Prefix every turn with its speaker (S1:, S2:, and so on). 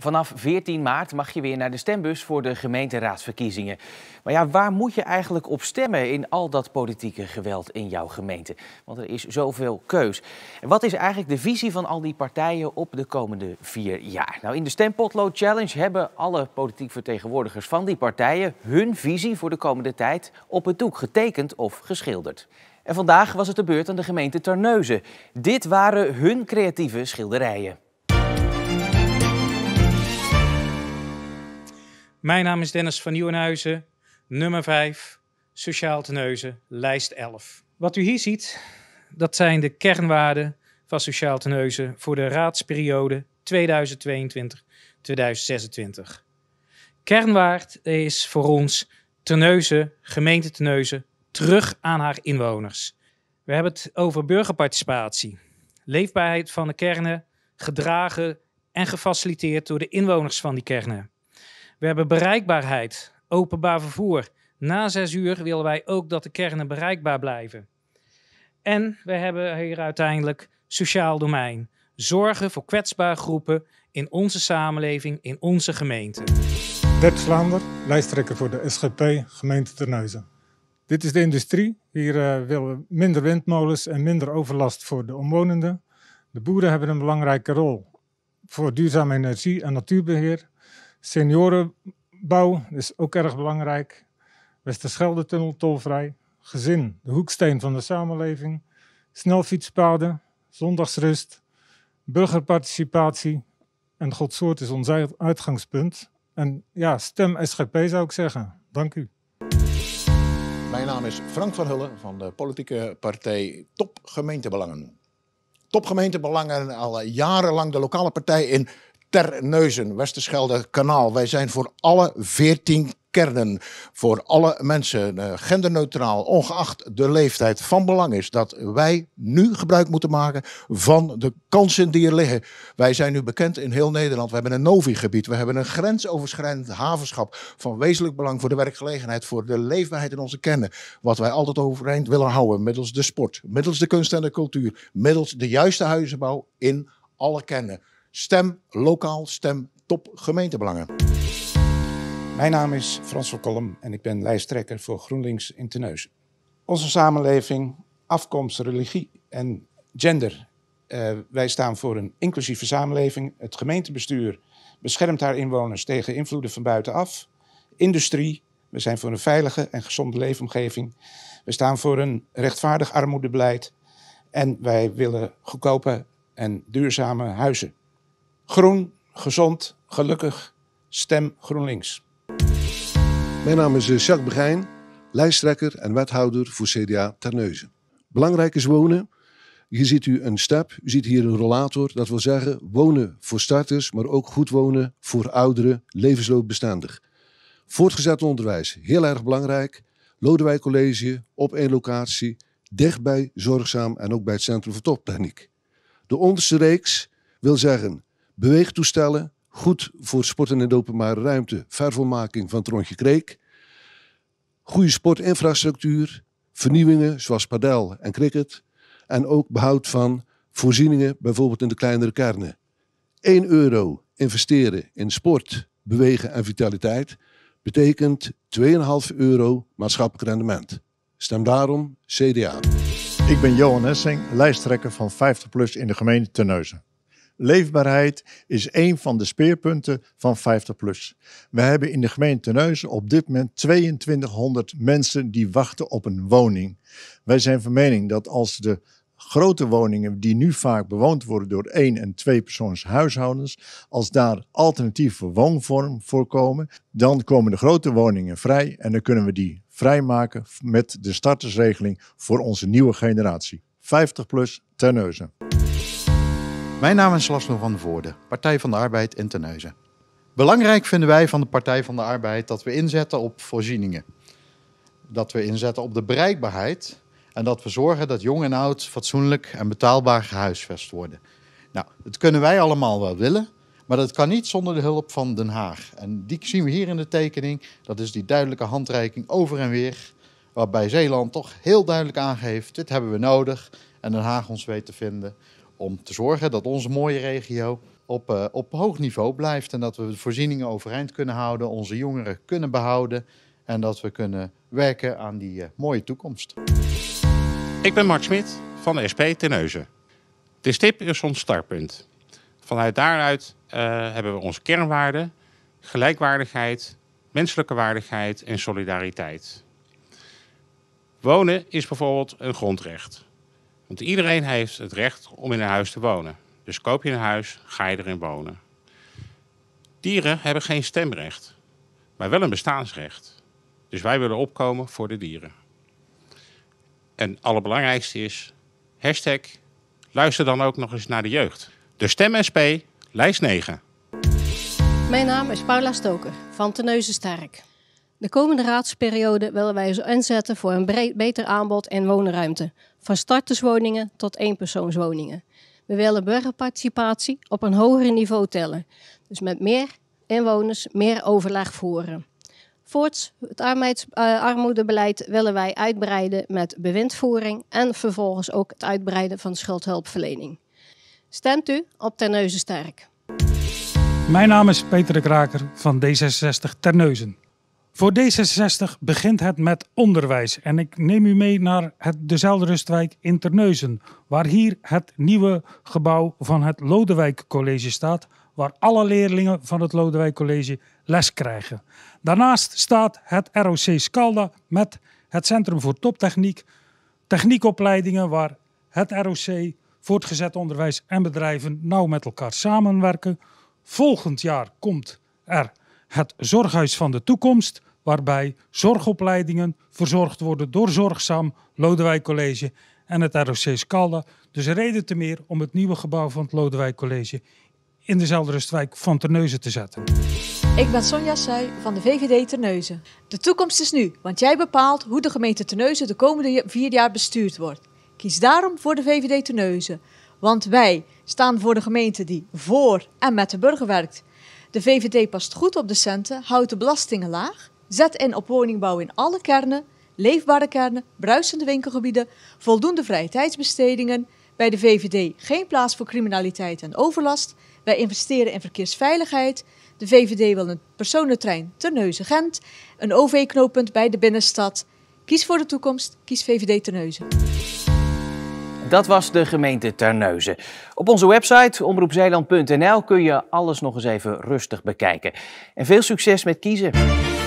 S1: Vanaf 14 maart mag je weer naar de stembus voor de gemeenteraadsverkiezingen. Maar ja, waar moet je eigenlijk op stemmen in al dat politieke geweld in jouw gemeente? Want er is zoveel keus. En wat is eigenlijk de visie van al die partijen op de komende vier jaar? Nou, in de Stempotlood Challenge hebben alle politiek vertegenwoordigers van die partijen hun visie voor de komende tijd op het doek getekend of geschilderd. En vandaag was het de beurt aan de gemeente Terneuzen. Dit waren hun creatieve schilderijen. Mijn naam is Dennis van Nieuwenhuizen, nummer 5, Sociaal Teneuzen, lijst 11. Wat u hier ziet, dat zijn de kernwaarden van Sociaal Teneuzen voor de raadsperiode 2022-2026. Kernwaard is voor ons Teneuzen, gemeente Teneuzen, terug aan haar inwoners. We hebben het over burgerparticipatie, leefbaarheid van de kernen, gedragen en gefaciliteerd door de inwoners van die kernen. We hebben bereikbaarheid, openbaar vervoer. Na zes uur willen wij ook dat de kernen bereikbaar blijven. En we hebben hier uiteindelijk sociaal domein. Zorgen voor kwetsbare groepen in onze samenleving, in onze gemeente. Bert Vlaander, lijsttrekker voor de SGP, gemeente Terneuzen. Dit is de industrie. Hier eh, willen we minder windmolens en minder overlast voor de omwonenden. De boeren hebben een belangrijke rol voor duurzame energie en natuurbeheer. Seniorenbouw is ook erg belangrijk. Westerschelde-tunnel tolvrij. Gezin, de hoeksteen van de samenleving. Snelfietspaden, zondagsrust, burgerparticipatie. En Godsoort is ons uitgangspunt. En ja, stem SGP zou ik zeggen. Dank u. Mijn naam is Frank van Hullen van de politieke partij Top Gemeentebelangen. Top Gemeentebelangen al jarenlang de lokale partij in Terneuzen, Westerschelde Kanaal. Wij zijn voor alle veertien kernen, voor alle mensen, eh, genderneutraal, ongeacht de leeftijd, van belang is dat wij nu gebruik moeten maken van de kansen die er liggen. Wij zijn nu bekend in heel Nederland. We hebben een NOVI-gebied, we hebben een grensoverschrijdend havenschap van wezenlijk belang voor de werkgelegenheid, voor de leefbaarheid in onze kernen. Wat wij altijd overeind willen houden, middels de sport, middels de kunst en de cultuur, middels de juiste huizenbouw in alle kernen. Stem lokaal, stem top gemeentebelangen. Mijn naam is Frans van Kolm en ik ben lijsttrekker voor GroenLinks in Tenneuzen. Onze samenleving, afkomst, religie en gender. Eh, wij staan voor een inclusieve samenleving. Het gemeentebestuur beschermt haar inwoners tegen invloeden van buitenaf. Industrie, we zijn voor een veilige en gezonde leefomgeving. We staan voor een rechtvaardig armoedebeleid. En wij willen goedkope en duurzame huizen. Groen, gezond, gelukkig. Stem GroenLinks. Mijn naam is eh, Jacques Begijn, lijsttrekker en wethouder voor CDA Terneuzen. Belangrijk is wonen. Hier ziet u een stap, u ziet hier een rollator. Dat wil zeggen wonen voor starters, maar ook goed wonen voor ouderen, levensloopbestendig. Voortgezet onderwijs, heel erg belangrijk. Lodewijk College, op één locatie, dichtbij zorgzaam en ook bij het Centrum voor Toptechniek. De onderste reeks wil zeggen beweegtoestellen, goed voor sporten in de openbare ruimte, vervolmaking van Trondje Kreek, goede sportinfrastructuur, vernieuwingen zoals padel en cricket en ook behoud van voorzieningen, bijvoorbeeld in de kleinere kernen. 1 euro investeren in sport, bewegen en vitaliteit betekent 2,5 euro maatschappelijk rendement. Stem daarom CDA. Ik ben Johan Hessing, lijsttrekker van 50PLUS in de gemeente Terneuzen. Leefbaarheid is een van de speerpunten van 50PLUS. We hebben in de gemeente Neuzen op dit moment 2200 mensen die wachten op een woning. Wij zijn van mening dat als de grote woningen die nu vaak bewoond worden door één- en tweepersoons huishoudens, als daar alternatieve woonvorm voorkomen, dan komen de grote woningen vrij en dan kunnen we die vrijmaken met de startersregeling voor onze nieuwe generatie. 50 plus Terneuzen. Mijn naam is Laszlo van der Voorde, Partij van de Arbeid en Tenneuzen. Belangrijk vinden wij van de Partij van de Arbeid dat we inzetten op voorzieningen. Dat we inzetten op de bereikbaarheid en dat we zorgen dat jong en oud fatsoenlijk en betaalbaar gehuisvest worden. Nou, dat kunnen wij allemaal wel willen, maar dat kan niet zonder de hulp van Den Haag. En die zien we hier in de tekening. Dat is die duidelijke handreiking over en weer, waarbij Zeeland toch heel duidelijk aangeeft: dit hebben we nodig en Den Haag ons weet te vinden om te zorgen dat onze mooie regio op, eh, op hoog niveau blijft. En dat we de voorzieningen overeind kunnen houden, onze jongeren kunnen behouden. En dat we kunnen werken aan die eh, mooie toekomst. Ik ben Mark Smit van de SP Teneuzen. De stip is ons startpunt. Vanuit daaruit eh, hebben we onze kernwaarden: gelijkwaardigheid, menselijke waardigheid en solidariteit. Wonen is bijvoorbeeld een grondrecht. Want iedereen heeft het recht om in een huis te wonen. Dus koop je een huis, ga je erin wonen. Dieren hebben geen stemrecht, maar wel een bestaansrecht. Dus wij willen opkomen voor de dieren. En het allerbelangrijkste is, hashtag, luister dan ook nog eens naar de jeugd. De Stem SP, lijst 9. Mijn naam is Paula Stoker van Teneuzen Sterk. De komende raadsperiode willen wij ons inzetten voor een beter aanbod en wonenruimte van starterswoningen tot eenpersoonswoningen. We willen burgerparticipatie op een hoger niveau tellen, dus met meer inwoners meer overleg voeren. Voorts, het eh, armoedebeleid willen wij uitbreiden met bewindvoering en vervolgens ook het uitbreiden van schuldhulpverlening. Stemt u op Terneuzen Sterk. Mijn naam is Peter de Kraker van D66 Terneuzen. Voor D66 begint het met onderwijs en ik neem u mee naar het de Zelderustwijk in Terneuzen, waar hier het nieuwe gebouw van het Lodewijk College staat, waar alle leerlingen van het Lodewijk College les krijgen. Daarnaast staat het ROC Scalda met het Centrum voor Toptechniek, techniekopleidingen waar het ROC, voortgezet onderwijs en bedrijven nauw met elkaar samenwerken. Volgend jaar komt er het Zorghuis van de Toekomst, waarbij zorgopleidingen verzorgd worden door Zorgzaam, Lodewijk College en het ROC Scalda. Dus reden te meer om het nieuwe gebouw van het Lodewijk College in de rustwijk van Terneuzen te zetten. Ik ben Sonja Suij van de VVD Terneuzen. De toekomst is nu, want jij bepaalt hoe de gemeente Terneuzen de komende vier jaar bestuurd wordt. Kies daarom voor de VVD Terneuzen, want wij staan voor de gemeente die voor en met de burger werkt. De VVD past goed op de centen, houdt de belastingen laag Zet in op woningbouw in alle kernen, leefbare kernen, bruisende winkelgebieden, voldoende vrije tijdsbestedingen. Bij de VVD geen plaats voor criminaliteit en overlast. Wij investeren in verkeersveiligheid. De VVD wil een personentrein Terneuzen-Gent, een OV-knooppunt bij de binnenstad. Kies voor de toekomst, kies VVD Terneuzen. Dat was de gemeente Terneuzen. Op onze website omroepzeeland.nl kun je alles nog eens even rustig bekijken. En veel succes met kiezen.